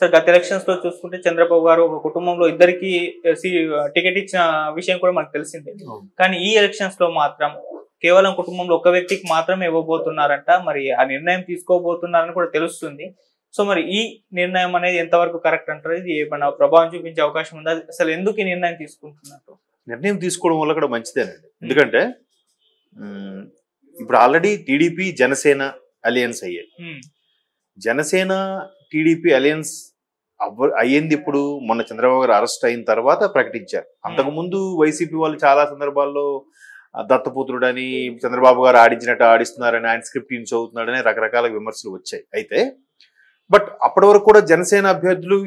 Sir గత elections లో చూసుకుంటే చంద్రబాబు గారు ఒక కుటుంబంలో ఇద్దరికి టికెట్ ఇచ్చిన విషయం కూడా మనకు తెలిసిందే కానీ ఈ ఎలక్షన్స్ లో మాత్రం కేవలం కుటుంబంలో ఒక వ్యక్తికి మాత్రమే ఇవ్వబోతున్నారంట మరి ఆ నిర్ణయం తీసుకోబోతున్నారని కూడా తెలుస్తుంది సో మరి ఈ నిర్ణయం అనేది ఎంతవరకు కరెక్ట్ అంటారు ఇది ఏమైనా ప్రభావం చూపించే అవకాశం ఉందా అసలు ఎందుకు ఈ నిర్ణయం తీసుకుంటున్నట్టు నిర్ణయం తీసుకోవడం వల్ల కూడా మంచిదేనండి ఎందుకంటే ఇప్పుడు ఆల్రెడీ టీడీపీ జనసేన అలియన్స్ అయ్యాయి జనసేన టీడీపీ అలయన్స్ అవ్వ అయ్యింది ఇప్పుడు మొన్న చంద్రబాబు గారు అరెస్ట్ అయిన తర్వాత ప్రకటించారు అంతకుముందు వైసీపీ వాళ్ళు చాలా సందర్భాల్లో దత్తపుత్రుడని చంద్రబాబు గారు ఆడించినట్టు ఆడిస్తున్నారని ఆయన స్క్రిప్ట్ ఇన్ చదువుతున్నాడని రకరకాల విమర్శలు వచ్చాయి అయితే బట్ అప్పటి వరకు కూడా జనసేన అభ్యర్థులు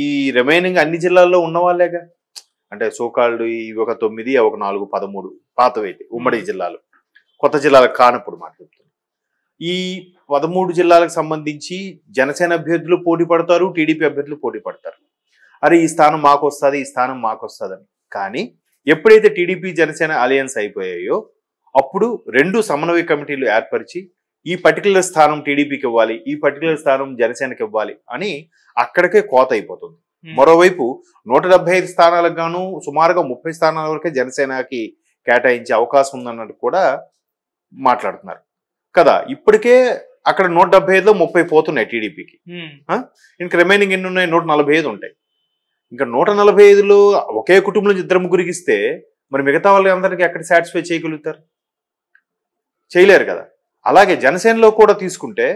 ఈ రిమైనింగ్ అన్ని జిల్లాల్లో ఉన్నవాళ్ళేగా అంటే సోకాళ్ళు ఇవి ఒక తొమ్మిది ఒక నాలుగు పదమూడు పాతవైతే ఉమ్మడి జిల్లాలు కొత్త జిల్లాలకు కానప్పుడు మాట్లాడుతున్నారు ఈ పదమూడు జిల్లాలకు సంబంధించి జనసేన అభ్యర్థులు పోటీ పడతారు టీడీపీ అభ్యర్థులు పోటీ పడతారు అరే ఈ స్థానం మాకు వస్తుంది ఈ స్థానం మాకు వస్తుందని కానీ ఎప్పుడైతే టీడీపీ జనసేన అలయన్స్ అయిపోయాయో అప్పుడు రెండు సమన్వయ కమిటీలు ఏర్పరిచి ఈ పర్టికులర్ స్థానం టీడీపీకి ఇవ్వాలి ఈ పర్టికులర్ స్థానం జనసేనకి ఇవ్వాలి అని అక్కడికే కోత అయిపోతుంది మరోవైపు నూట డెబ్బై ఐదు స్థానాలకు గాను సుమారుగా ముప్పై స్థానాల వరకే జనసేనకి కేటాయించే అవకాశం ఉందన్నట్టు కూడా మాట్లాడుతున్నారు కదా ఇప్పటికే అక్కడ నూట డెబ్బై ఐదులో ముప్పై పోతున్నాయి టీడీపీకి ఇంకా రిమైనింగ్ ఎన్ని ఉన్నాయి నూట నలభై ఐదు ఉంటాయి ఇంకా నూట నలభై ఐదులో ఒకే కుటుంబం నుంచి ఇద్దరు ముగ్గురికి ఇస్తే మరి మిగతా వాళ్ళందరికీ ఎక్కడ సాటిస్ఫై చేయగలుగుతారు చేయలేరు కదా అలాగే జనసేనలో కూడా తీసుకుంటే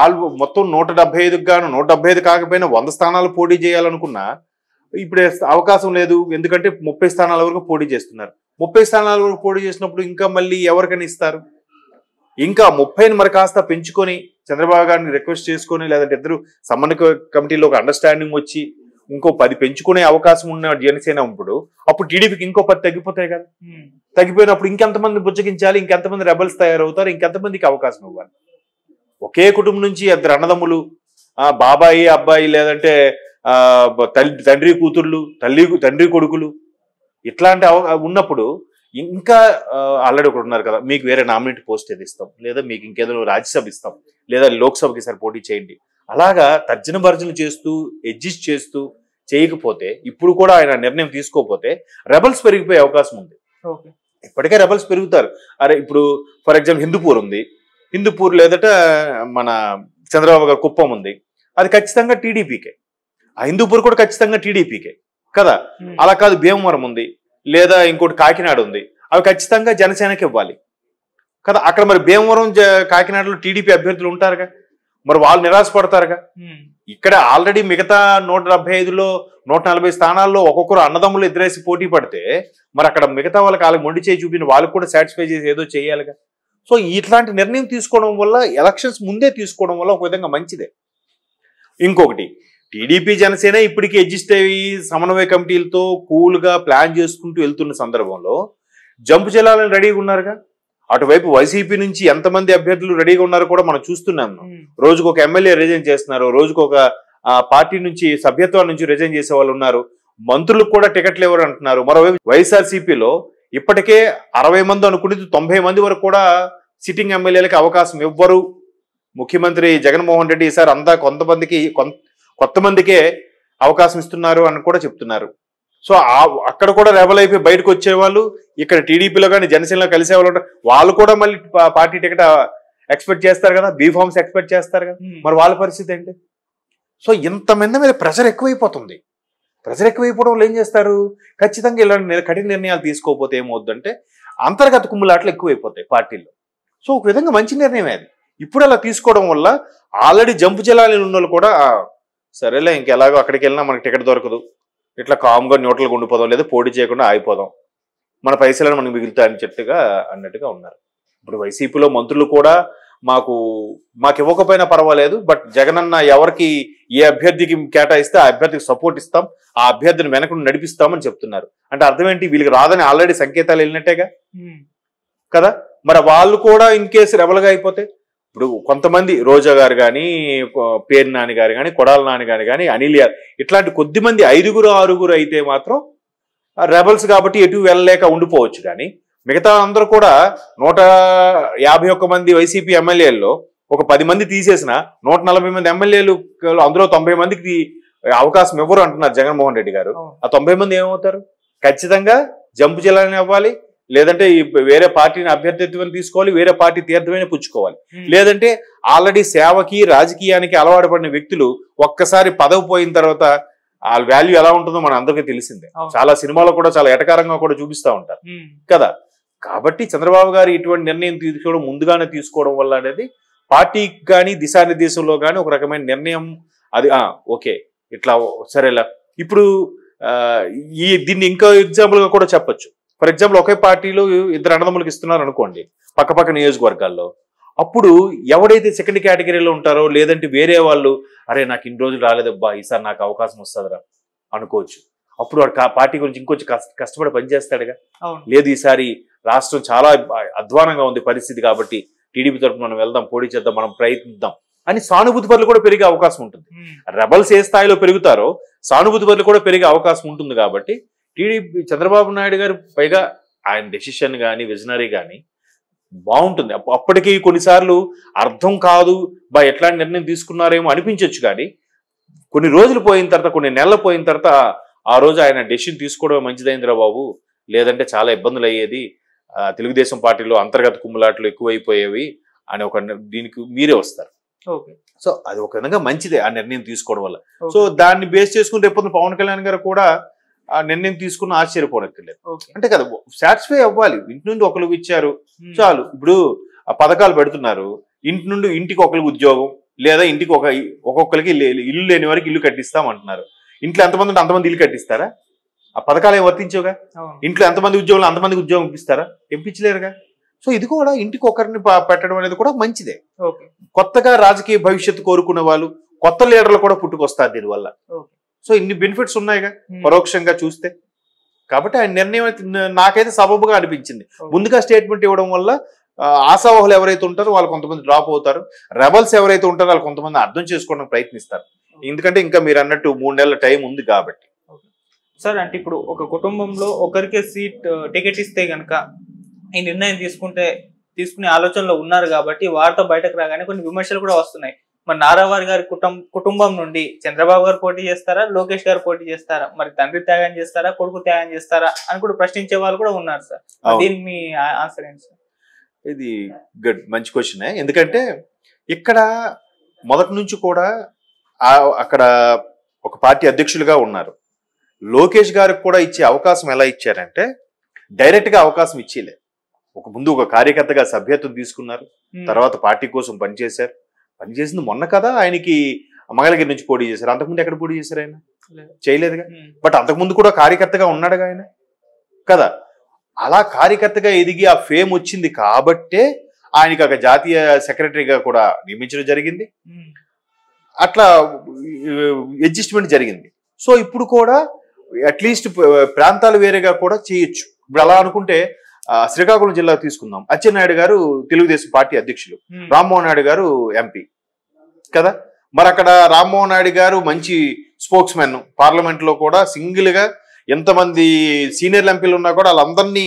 ఆల్ మొత్తం నూట డెబ్బై ఐదుకు గాను నూట డెబ్బై ఐదు కాకపోయినా వంద స్థానాలు పోటీ చేయాలనుకున్నా ఇప్పుడు అవకాశం లేదు ఎందుకంటే ముప్పై స్థానాల వరకు పోటీ చేస్తున్నారు ముప్పై స్థానాల వరకు పోటీ చేసినప్పుడు ఇంకా మళ్ళీ ఎవరికైనా ఇస్తారు ఇంకా ముప్పైని మరి కాస్త పెంచుకొని చంద్రబాబు గారిని రిక్వెస్ట్ చేసుకొని లేదంటే ఇద్దరు సమన్వయ కమిటీలో ఒక అండర్స్టాండింగ్ వచ్చి ఇంకో పది పెంచుకునే అవకాశం ఉన్న జనసేన ఇప్పుడు అప్పుడు టీడీపీకి ఇంకో పది తగ్గిపోతాయి కదా తగ్గిపోయినప్పుడు ఇంకెంతమంది బుజ్జగించాలి ఇంకెంతమంది రెబల్స్ తయారవుతారు ఇంకెంతమందికి అవకాశం ఇవ్వాలి ఒకే కుటుంబం నుంచి ఇద్దరు అన్నదమ్ములు బాబాయి అబ్బాయి లేదంటే తల్లి తండ్రి కూతుళ్ళు తల్లి తండ్రి కొడుకులు ఇట్లాంటి ఉన్నప్పుడు ఇంకా ఆల్రెడీ ఒకటి ఉన్నారు కదా మీకు వేరే నామినేట్ పోస్ట్ ఏది ఇస్తాం లేదా మీకు ఇంకేదో రాజ్యసభ ఇస్తాం లేదా లోక్సభకి సరి పోటీ చేయండి అలాగా తర్జన భర్జన చేస్తూ ఎడ్జిస్ట్ చేస్తూ చేయకపోతే ఇప్పుడు కూడా ఆయన నిర్ణయం తీసుకోకపోతే రెబల్స్ పెరిగిపోయే అవకాశం ఉంది ఇప్పటికే రెబల్స్ పెరుగుతారు అరే ఇప్పుడు ఫర్ ఎగ్జాంపుల్ హిందూపూర్ ఉంది హిందూపూర్ లేదట మన చంద్రబాబు గారు కుప్పం ఉంది అది ఖచ్చితంగా టీడీపీకే ఆ హిందూపూర్ కూడా ఖచ్చితంగా టీడీపీకే కదా hmm. అలా కాదు భీమవరం ఉంది లేదా ఇంకోటి కాకినాడ ఉంది అవి ఖచ్చితంగా జనసేనకి ఇవ్వాలి కదా అక్కడ మరి భీమవరం కాకినాడలో టీడీపీ అభ్యర్థులు ఉంటారుగా మరి వాళ్ళు నిరాశపడతారుగా ఇక్కడ ఆల్రెడీ మిగతా నూట డెబ్బై ఐదులో నూట నలభై స్థానాల్లో ఒక్కొక్కరు అన్నదమ్ములు ఎదురేసి పోటీ పడితే మరి అక్కడ మిగతా వాళ్ళకి వాళ్ళకి మొండి చేయి చూపిన వాళ్ళకి కూడా సాటిస్ఫై చేసి ఏదో చేయాలిగా సో ఇట్లాంటి నిర్ణయం తీసుకోవడం వల్ల ఎలక్షన్స్ ముందే తీసుకోవడం వల్ల ఒక విధంగా మంచిదే ఇంకొకటి టీడీపీ జనసేన ఇప్పటికీ ఎడ్జిస్ట్ అయ్యి సమన్వయ కమిటీలతో కూల్ గా ప్లాన్ చేసుకుంటూ వెళ్తున్న సందర్భంలో జంపు చెల్లాలని రెడీగా ఉన్నారుగా అటువైపు వైసీపీ నుంచి ఎంతమంది అభ్యర్థులు రెడీగా ఉన్నారో కూడా మనం చూస్తున్నాం రోజుకు ఒక ఎమ్మెల్యే రిజైన్ చేస్తున్నారు రోజుకు ఒక పార్టీ నుంచి సభ్యత్వం నుంచి రిజైన్ చేసే వాళ్ళు ఉన్నారు మంత్రులకు కూడా టికెట్లు ఎవరు అంటున్నారు మరోవైపు వైఎస్ఆర్సీపీలో ఇప్పటికే అరవై మంది అనుకునేది తొంభై మంది వరకు కూడా సిట్టింగ్ ఎమ్మెల్యేలకు అవకాశం ఇవ్వరు ముఖ్యమంత్రి జగన్మోహన్ రెడ్డి ఈసారి అంతా కొంతమందికి కొంత కొత్త మందికే అవకాశం ఇస్తున్నారు అని కూడా చెప్తున్నారు సో అక్కడ కూడా రెబల్ అయిపోయి బయటకు వచ్చేవాళ్ళు ఇక్కడ టీడీపీలో కానీ జనసేనలో కలిసే వాళ్ళు వాళ్ళు కూడా మళ్ళీ పార్టీ టికెట్ ఎక్స్పెక్ట్ చేస్తారు కదా బీ ఫార్మ్స్ ఎక్స్పెక్ట్ చేస్తారు కదా మరి వాళ్ళ పరిస్థితి ఏంటి సో ఇంతమంది మీద ప్రెషర్ ఎక్కువైపోతుంది ప్రెషర్ ఎక్కువైపోవడం వాళ్ళు ఏం చేస్తారు ఖచ్చితంగా ఇలాంటి కఠిన నిర్ణయాలు తీసుకోకపోతే ఏమవుద్దంటే అంతర్గత కుమ్ములాట్లు ఎక్కువైపోతాయి పార్టీల్లో సో ఒక విధంగా మంచి నిర్ణయం అది ఇప్పుడు అలా తీసుకోవడం వల్ల ఆల్రెడీ జంపు జలాలు ఉన్న కూడా సరేలే ఇంకెలాగో అక్కడికి వెళ్ళినా మనకి టికెట్ దొరకదు ఇట్లా కామ్గా న్యూట్రల్గా ఉండిపోదాం లేదా పోటీ చేయకుండా ఆగిపోదాం మన పైసలను మనకు మిగులుతాయని చెట్టుగా అన్నట్టుగా ఉన్నారు ఇప్పుడు వైసీపీలో మంత్రులు కూడా మాకు మాకు ఇవ్వకపోయినా పర్వాలేదు బట్ జగనన్న ఎవరికి ఏ అభ్యర్థికి కేటాయిస్తే ఆ అభ్యర్థికి సపోర్ట్ ఇస్తాం ఆ అభ్యర్థిని వెనక నడిపిస్తామని చెప్తున్నారు అంటే అర్థం ఏంటి వీళ్ళకి రాదని ఆల్రెడీ సంకేతాలు వెళ్ళినట్టేగా కదా మరి వాళ్ళు కూడా ఇన్ కేసు రెబల్గా అయిపోతే ఇప్పుడు కొంతమంది రోజా గారు కానీ పేరు నాని గారు కానీ కొడాల నాని గారు కానీ అనిల్ ఇట్లాంటి కొద్దిమంది ఐదుగురు ఆరుగురు అయితే మాత్రం రెబల్స్ కాబట్టి ఎటు వెళ్ళలేక ఉండిపోవచ్చు కానీ మిగతా అందరూ కూడా నూట యాభై ఒక్క మంది వైసీపీ ఎమ్మెల్యేల్లో ఒక పది మంది తీసేసిన నూట నలభై మంది ఎమ్మెల్యేలు అందులో తొంభై మందికి అవకాశం ఇవ్వరు అంటున్నారు జగన్మోహన్ రెడ్డి గారు ఆ తొంభై మంది ఏమవుతారు ఖచ్చితంగా జంపు చేయాలని అవ్వాలి లేదంటే ఈ వేరే పార్టీని అభ్యర్థిత్వం తీసుకోవాలి వేరే పార్టీ తీర్థమైన పుచ్చుకోవాలి hmm. లేదంటే ఆల్రెడీ సేవకి రాజకీయానికి అలవాటు పడిన వ్యక్తులు ఒక్కసారి పదవి పోయిన తర్వాత ఆ వాల్యూ ఎలా ఉంటుందో మన అందరికీ తెలిసిందే చాలా సినిమాలో కూడా చాలా ఎటకారంగా కూడా చూపిస్తూ ఉంటారు hmm. కదా కాబట్టి చంద్రబాబు గారు ఇటువంటి నిర్ణయం తీసుకోవడం ముందుగానే తీసుకోవడం వల్ల అనేది పార్టీకి కానీ దిశానిర్దేశంలో కానీ ఒక రకమైన నిర్ణయం అది ఓకే ఇట్లా సరేలా ఇప్పుడు ఈ దీన్ని ఇంకో ఎగ్జాంపుల్గా కూడా చెప్పచ్చు ఫర్ ఎగ్జాంపుల్ ఒకే పార్టీలో ఇద్దరు అన్నదమ్ములకు ఇస్తున్నారు అనుకోండి పక్క పక్క నియోజకవర్గాల్లో అప్పుడు ఎవడైతే సెకండ్ కేటగిరీలో ఉంటారో లేదంటే వేరే వాళ్ళు అరే నాకు ఇన్ని రోజులు రాలేదబ్బా ఈసారి నాకు అవకాశం వస్తుందిరా అనుకోవచ్చు అప్పుడు వాడు పార్టీ గురించి ఇంకొంచెం కష్టపడి పనిచేస్తాడుగా లేదు ఈసారి రాష్ట్రం చాలా అధ్వానంగా ఉంది పరిస్థితి కాబట్టి టీడీపీ తరఫున మనం వెళ్దాం పోటీ చేద్దాం మనం ప్రయత్నిద్దాం అని సానుభూతి పరులు కూడా పెరిగే అవకాశం ఉంటుంది రెబల్స్ ఏ స్థాయిలో పెరుగుతారో సానుభూతి పరులు కూడా పెరిగే అవకాశం ఉంటుంది కాబట్టి టీడీపీ చంద్రబాబు నాయుడు గారు పైగా ఆయన డెసిషన్ కానీ విజనరీ కానీ బాగుంటుంది అప్పటికి కొన్నిసార్లు అర్థం కాదు బా ఎట్లాంటి నిర్ణయం తీసుకున్నారేమో అనిపించవచ్చు కానీ కొన్ని రోజులు పోయిన తర్వాత కొన్ని నెలలు పోయిన తర్వాత ఆ రోజు ఆయన డెసిషన్ తీసుకోవడం మంచిదైందిరా బాబు లేదంటే చాలా ఇబ్బందులు అయ్యేది తెలుగుదేశం పార్టీలో అంతర్గత కుమ్ములాట్లు ఎక్కువైపోయేవి అని ఒక దీనికి మీరే వస్తారు సో అది ఒక విధంగా మంచిదే ఆ నిర్ణయం తీసుకోవడం వల్ల సో దాన్ని బేస్ చేసుకుని రేపు పవన్ కళ్యాణ్ గారు కూడా నిర్ణయం తీసుకున్న ఆశ్చర్యపోనక్కర్లేదు అంటే కదా సాటిస్ఫై అవ్వాలి ఇంటి నుండి ఒకరు ఇచ్చారు చాలు ఇప్పుడు పథకాలు పెడుతున్నారు ఇంటి నుండి ఇంటికి ఒకరికి ఉద్యోగం లేదా ఇంటికి ఒక ఒక్కొక్కరికి ఇల్లు లేని వారికి ఇల్లు కట్టిస్తాం అంటున్నారు ఇంట్లో ఎంతమంది ఉంటే అంతమంది ఇల్లు కట్టిస్తారా ఆ పథకాలు ఏం వర్తించవుగా ఇంట్లో ఎంతమంది ఉద్యోగులు అంతమందికి ఉద్యోగం ఇప్పిస్తారా ఎంపించలేరుగా సో ఇది కూడా ఇంటికి ఒకరిని పెట్టడం అనేది కూడా మంచిదే కొత్తగా రాజకీయ భవిష్యత్తు కోరుకునే వాళ్ళు కొత్త లీడర్లు కూడా పుట్టుకొస్తారు దీనివల్ల సో ఇన్ని బెనిఫిట్స్ ఉన్నాయిగా hmm. పరోక్షంగా చూస్తే కాబట్టి ఆయన నిర్ణయం నాకైతే సబబుగా అనిపించింది ముందుగా స్టేట్మెంట్ ఇవ్వడం వల్ల ఆశావాహులు ఎవరైతే ఉంటారో వాళ్ళు కొంతమంది డ్రాప్ అవుతారు రెబల్స్ ఎవరైతే ఉంటారో వాళ్ళు కొంతమంది అర్థం చేసుకోవడానికి ప్రయత్నిస్తారు ఎందుకంటే ఇంకా మీరు అన్నట్టు మూడు నెలల టైం ఉంది కాబట్టి సార్ అంటే ఇప్పుడు ఒక కుటుంబంలో ఒకరికే సీట్ టికెట్ ఇస్తే గనక ఈ నిర్ణయం తీసుకుంటే తీసుకునే ఆలోచనలో ఉన్నారు కాబట్టి వారితో బయటకు రాగానే కొన్ని విమర్శలు కూడా వస్తున్నాయి మరి నారావారి గారి కుటుంబ కుటుంబం నుండి చంద్రబాబు గారు పోటీ చేస్తారా లోకేష్ గారు పోటీ చేస్తారా మరి తండ్రి త్యాగం చేస్తారా కొడుకు త్యాగం చేస్తారా అని కూడా ప్రశ్నించే వాళ్ళు కూడా ఉన్నారు సార్ దీని మీ ఆన్సర్ ఏంటి సార్ ఇది గుడ్ మంచి క్వశ్చన్ ఎందుకంటే ఇక్కడ మొదటి నుంచి కూడా అక్కడ ఒక పార్టీ అధ్యక్షులుగా ఉన్నారు లోకేష్ గారికి కూడా ఇచ్చే అవకాశం ఎలా ఇచ్చారంటే డైరెక్ట్ గా అవకాశం ఇచ్చేలే ఒక ముందు ఒక కార్యకర్తగా సభ్యత్వం తీసుకున్నారు తర్వాత పార్టీ కోసం పనిచేశారు పనిచేసింది మొన్న కదా ఆయనకి మంగళగిరి నుంచి పోటీ చేశారు అంతకుముందు ఎక్కడ పోటీ చేశారు ఆయన చేయలేదుగా బట్ అంతకుముందు కూడా కార్యకర్తగా ఉన్నాడుగా ఆయన కదా అలా కార్యకర్తగా ఎదిగి ఆ ఫేమ్ వచ్చింది కాబట్టే ఆయనకి ఒక జాతీయ సెక్రటరీగా కూడా నియమించడం జరిగింది అట్లా అడ్జస్ట్మెంట్ జరిగింది సో ఇప్పుడు కూడా అట్లీస్ట్ ప్రాంతాలు వేరేగా కూడా చేయొచ్చు ఇప్పుడు అలా అనుకుంటే శ్రీకాకుళం జిల్లా తీసుకుందాం అచ్చెన్నాయుడు గారు తెలుగుదేశం పార్టీ అధ్యక్షులు hmm. రామ్మోహన్ నాయుడు గారు ఎంపీ కదా మరి అక్కడ రామ్మోహన్ నాయుడు గారు మంచి స్పోక్స్ మ్యాన్ పార్లమెంట్ లో కూడా సింగిల్ గా ఎంతమంది సీనియర్ ఎంపీలు ఉన్నా కూడా వాళ్ళందరినీ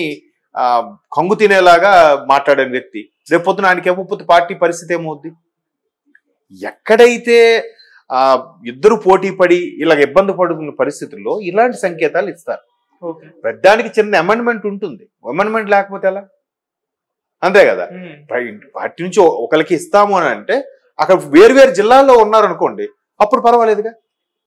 కంగు తినేలాగా మాట్లాడిన వ్యక్తి రేపొద్దున ఆయనకి ఇవ్వకపోతే పార్టీ పరిస్థితి ఏమవుద్ది ఎక్కడైతే ఇద్దరు పోటీ పడి ఇలాగ ఇబ్బంది పడుతున్న పరిస్థితుల్లో ఇలాంటి సంకేతాలు ఇస్తారు పెద్దానికి చిన్న అమెండ్మెంట్ ఉంటుంది అమెండ్మెంట్ లేకపోతే ఎలా అంతే కదా వాటి నుంచి ఒకరికి ఇస్తాము అని అంటే అక్కడ వేరు వేరు జిల్లాల్లో ఉన్నారనుకోండి అప్పుడు పర్వాలేదుగా